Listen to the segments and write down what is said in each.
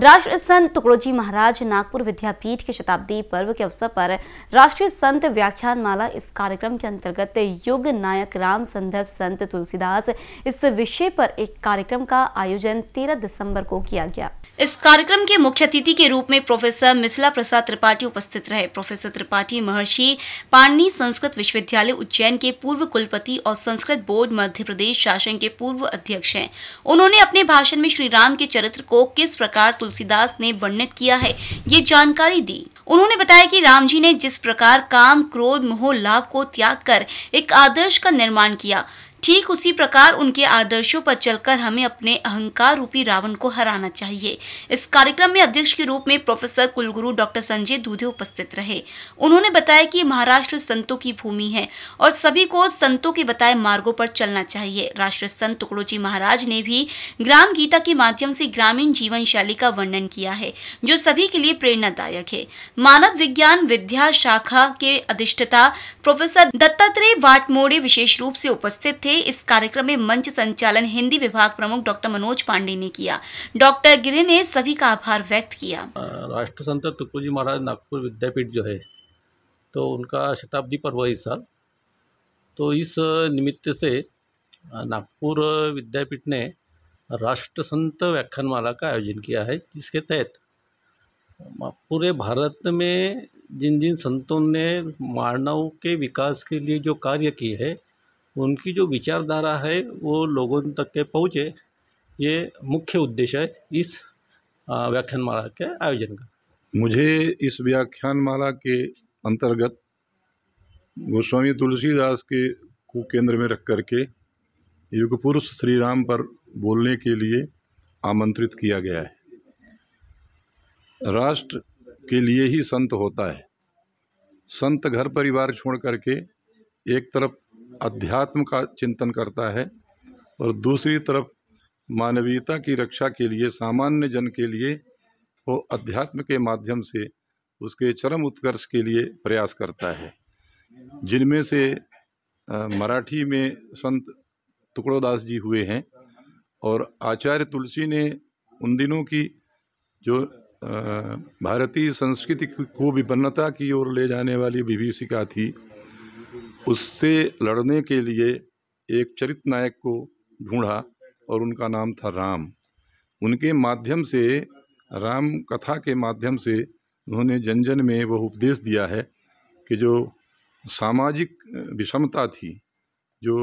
राष्ट्र संत टुकड़ोजी महाराज नागपुर विद्यापीठ के शताब्दी पर्व के अवसर पर राष्ट्रीय संत व्याख्यान माला इस कार्यक्रम के अंतर्गत युग नायक राम संदर्भ संत तुलसीदास इस विषय पर एक कार्यक्रम का आयोजन 13 दिसंबर को किया गया इस कार्यक्रम के मुख्य अतिथि के रूप में प्रोफेसर मिथिला प्रसाद त्रिपाठी उपस्थित रहे प्रोफेसर त्रिपाठी महर्षि पाणनी संस्कृत विश्वविद्यालय उज्जैन के पूर्व कुलपति और संस्कृत बोर्ड मध्य प्रदेश शासन के पूर्व अध्यक्ष हैं उन्होंने अपने भाषण में श्री राम के चरित्र को किस प्रकार तुलसीदास ने वर्णित किया है ये जानकारी दी उन्होंने बताया कि राम जी ने जिस प्रकार काम क्रोध मोह लाभ को त्याग कर एक आदर्श का निर्माण किया ठीक उसी प्रकार उनके आदर्शों पर चलकर हमें अपने अहंकार रूपी रावण को हराना चाहिए इस कार्यक्रम में अध्यक्ष के रूप में प्रोफेसर कुलगुरु डॉक्टर संजय दूधे उपस्थित रहे उन्होंने बताया कि महाराष्ट्र संतों की भूमि है और सभी को संतों के बताए मार्गों पर चलना चाहिए राष्ट्र संत टुकड़ोजी महाराज ने भी ग्राम गीता के माध्यम से ग्रामीण जीवन शैली का वर्णन किया है जो सभी के लिए प्रेरणादायक है मानव विज्ञान विद्या शाखा के अधिष्ठता प्रोफेसर दत्तात्रेय वाटमोड़े विशेष रूप से उपस्थित थे हुए इस कार्यक्रम में मंच संचालन हिंदी विभाग प्रमुख डॉक्टर मनोज पांडे ने किया डॉक्टर गिरे ने सभी का आभार व्यक्त किया राष्ट्र संत तुकुजी जी महाराज नागपुर विद्यापीठ जो है तो उनका शताब्दी पर्व इस साल तो इस निमित्त से नागपुर विद्यापीठ ने राष्ट्र संत व्याख्यानमाला का आयोजन किया है जिसके तहत पूरे भारत में जिन जिन संतों ने मानव के विकास के लिए जो कार्य किए हैं उनकी जो विचारधारा है वो लोगों तक के पहुँचे ये मुख्य उद्देश्य है इस व्याख्यान माला के आयोजन का मुझे इस व्याख्यान माला के अंतर्गत गोस्वामी तुलसीदास के को केंद्र में रख करके युग पुरुष श्री राम पर बोलने के लिए आमंत्रित किया गया है राष्ट्र के लिए ही संत होता है संत घर परिवार छोड़ करके एक तरफ अध्यात्म का चिंतन करता है और दूसरी तरफ मानवीयता की रक्षा के लिए सामान्य जन के लिए वो अध्यात्म के माध्यम से उसके चरम उत्कर्ष के लिए प्रयास करता है जिनमें से मराठी में संत टुकड़ोदास जी हुए हैं और आचार्य तुलसी ने उन दिनों की जो भारतीय संस्कृति को विपन्नता की ओर ले जाने वाली विभीषिका थी उससे लड़ने के लिए एक चरित नायक को ढूँढा और उनका नाम था राम उनके माध्यम से राम कथा के माध्यम से उन्होंने जन जन में वह उपदेश दिया है कि जो सामाजिक विषमता थी जो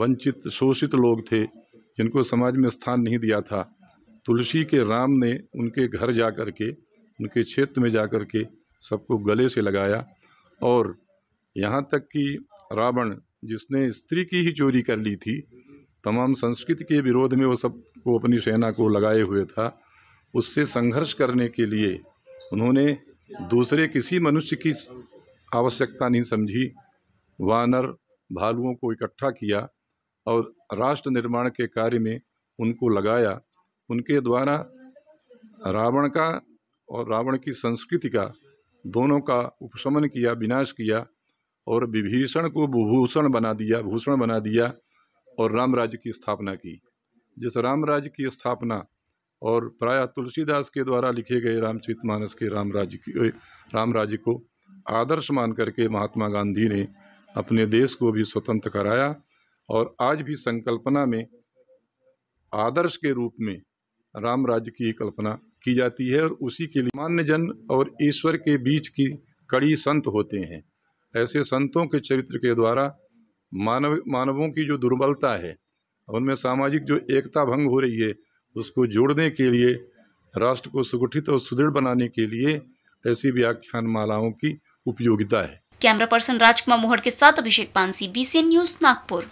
वंचित शोषित लोग थे जिनको समाज में स्थान नहीं दिया था तुलसी के राम ने उनके घर जा कर के उनके क्षेत्र में जा कर के सबको गले से लगाया और यहाँ तक कि रावण जिसने स्त्री की ही चोरी कर ली थी तमाम संस्कृति के विरोध में वो सबको अपनी सेना को लगाए हुए था उससे संघर्ष करने के लिए उन्होंने दूसरे किसी मनुष्य की आवश्यकता नहीं समझी वानर भालुओं को इकट्ठा किया और राष्ट्र निर्माण के कार्य में उनको लगाया उनके द्वारा रावण का और रावण की संस्कृति का दोनों का उपशमन किया विनाश किया और विभीषण को भूषण बना दिया भूषण बना दिया और राम राज्य की स्थापना की जिस राम राज्य की स्थापना और प्रायः तुलसीदास के द्वारा लिखे गए रामचित मानस के राम राज्य की राम राज्य को आदर्श मान करके महात्मा गांधी ने अपने देश को भी स्वतंत्र कराया और आज भी संकल्पना में आदर्श के रूप में राम राज्य की कल्पना की जाती है और उसी के लिए मान्य जन और ईश्वर के बीच की कड़ी संत होते हैं ऐसे संतों के चरित्र के द्वारा मानव मानवों की जो दुर्बलता है उनमें सामाजिक जो एकता भंग हो रही है उसको जोड़ने के लिए राष्ट्र को सुगठित और सुदृढ़ बनाने के लिए ऐसी व्याख्यान मालाओं की उपयोगिता है कैमरा पर्सन राजकुमार मोहर के साथ अभिषेक पानसी बीसीएन न्यूज नागपुर